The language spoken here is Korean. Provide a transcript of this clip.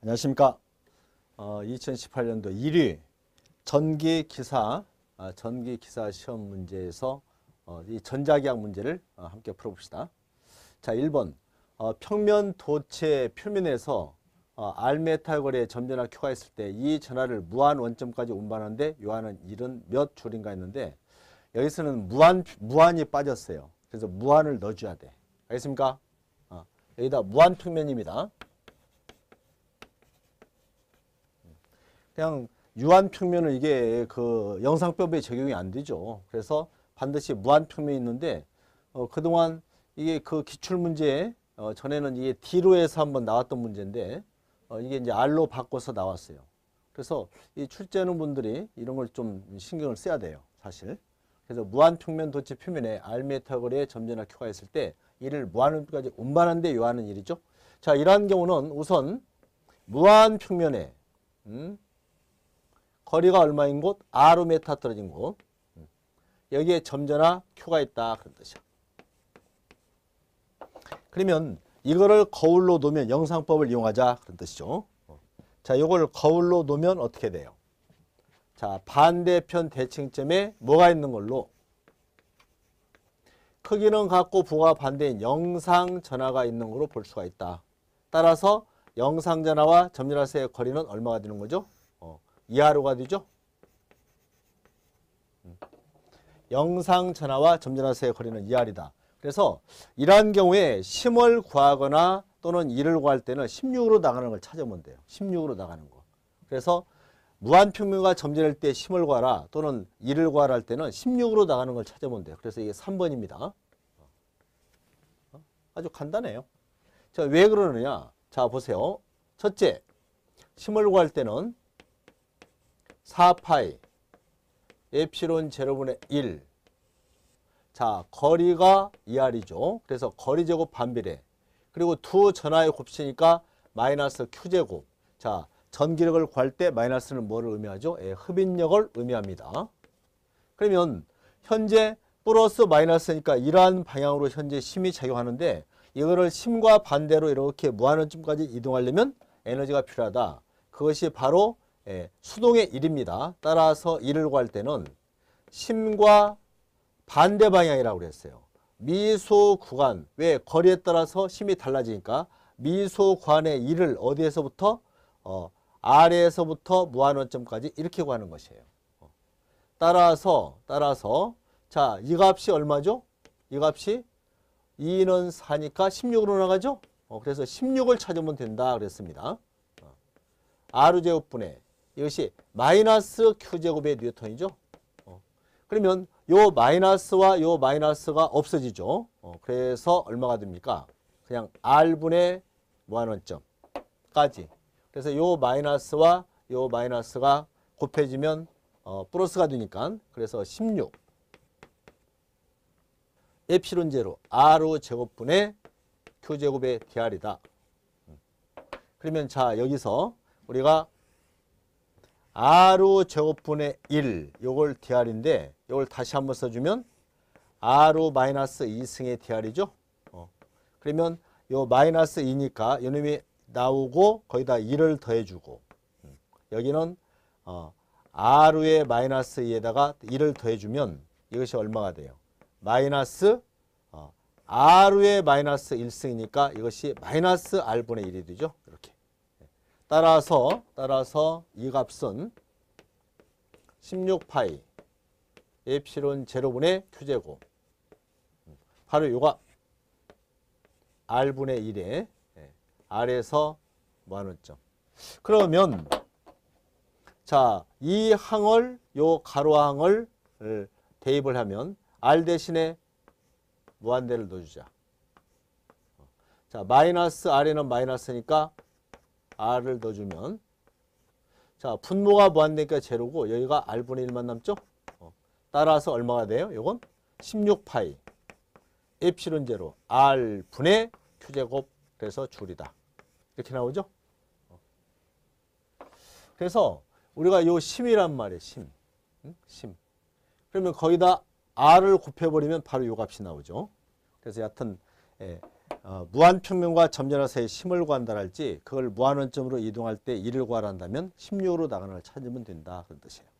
안녕하십니까. 어, 2018년도 1위 전기 기사 아, 전기 기사 시험 문제에서 어, 이 전자기학 문제를 어, 함께 풀어봅시다. 자, 1번 어, 평면 도체 표면에서 어, 알메탈 거리에 점전화 Q가 있을 때 이 전화를 무한 원점까지 운반하는데 요한은 일은 몇 줄인가 했는데 여기서는 무한 무한이 빠졌어요. 그래서 무한을 넣어줘야 돼. 알겠습니까? 어, 여기다 무한 평면입니다. 그냥 유한 평면은 이게 그 영상법에 적용이 안 되죠. 그래서 반드시 무한 평면이 있는데 어, 그동안 이게 그 기출 문제 어, 전에는 이게 D로 해서 한번 나왔던 문제인데 어, 이게 이제 R로 바꿔서 나왔어요. 그래서 이 출제하는 분들이 이런 걸 좀 신경을 써야 돼요. 사실. 그래서 무한 평면 도체 표면에 R 메타거리의 점진나 큐가 있을 때 이를 무한음표까지 운반하는데 요하는 일이죠. 자, 이러한 경우는 우선 무한 평면에 음, 거리가 얼마인 곳? 아로 메타 떨어진 곳. 음. 여기에 점전화 Q가 있다. 그런 뜻이야. 그러면 이거를 거울로 놓으면 영상법을 이용하자. 그런 뜻이죠. 어. 자, 이걸 거울로 놓으면 어떻게 돼요? 자, 반대편 대칭점에 뭐가 있는 걸로? 크기는 같고 부가 반대인 영상 전화가 있는 걸로 볼 수가 있다. 따라서 영상 전화와 점전화세의 거리는 얼마가 되는 거죠? 이하로가 되죠. 영상 전화와 점전화세의 거리는 이하이다 그래서 이러한 경우에 심을 구하거나 또는 이를 구할 때는 16으로 나가는 걸 찾으면 돼요. 16으로 나가는 거. 그래서 무한평균과 점진할 때 심을 구하라 또는 이를 구하라 할 때는 16으로 나가는 걸 찾으면 돼요. 그래서 이게 3번입니다. 아주 간단해요. 자, 왜 그러느냐. 자, 보세요. 첫째, 심을 구할 때는 4파이 에피론 제로분의 1. 자, 거리가 2R이죠. 그래서 거리 제곱 반비례. 그리고 두 전하의 곱치니까 마이너스 Q제곱. 자, 전기력을 구할 때 마이너스는 뭐를 의미하죠? 예, 흡인력을 의미합니다. 그러면 현재 플러스 마이너스니까 이러한 방향으로 현재 심이 작용하는데 이거를 심과 반대로 이렇게 무한원쯤까지 이동하려면 에너지가 필요하다. 그것이 바로 예, 수동의 일입니다 따라서 1을 구할 때는 심과 반대 방향이라고 그랬어요. 미소 구간. 왜? 거리에 따라서 심이 달라지니까 미소 구간의 일을 어디에서부터 어, 아래에서부터 무한원점까지 이렇게 구하는 것이에요. 어. 따라서 따라서 자, 이 값이 얼마죠? 이 값이 2는 4니까 16으로 나가죠? 어, 그래서 16을 찾으면 된다 그랬습니다. 어, R제곱분의 이것이 마이너스 Q제곱의 뉴턴이죠. 어. 그러면 요 마이너스와 요 마이너스가 없어지죠. 어. 그래서 얼마가 됩니까? 그냥 R분의 무한원점까지. 그래서 요 마이너스와 요 마이너스가 곱해지면 어, 플러스가 되니까 그래서 16 에피론 제로 r 제곱분의 Q제곱의 DR이다. 음. 그러면 자 여기서 우리가 R로 제곱분의 1 요걸 DR인데 요걸 다시 한번 써주면 R로 마이너스 2승의 DR이죠. 어. 그러면 요 마이너스 2니까 요놈이 나오고 거기다 2를 더해주고 음, 여기는 어, R의 마이너스 2에다가 2를 더해주면 이것이 얼마가 돼요? 마이너스 어, R의 마이너스 1승이니까 이것이 마이너스 R분의 1이 되죠. 이렇게. 따라서 따라서 이 값은 16파이 엡실론 제로분의 큐제곱 바로 요가 r분의 1에 예, r에서 만원점 그러면 자 이 항을 요 가로항을 대입을 하면 r 대신에 무한대를 넣어주자 자 마이너스 r에는 마이너스니까 r을 넣어주면 자 분모가 무한대니까 제로고 여기가 r분의 1만 남죠? 어. 따라서 얼마가 돼요? 이건 16파이 엡실론 제로 r분의 q제곱 그래서 줄이다. 이렇게 나오죠? 어. 그래서 우리가 요 심이란 말이에요. 심. 응? 심. 그러면 거기다 r을 곱해버리면 바로 요 값이 나오죠. 그래서 여하튼 예, 어, 무한평면과 점전화사의 심을 구한다랄지 그걸 무한원점으로 이동할 때 이를 구하란다면 16으로 나가는 걸 찾으면 된다 그런 뜻이에요.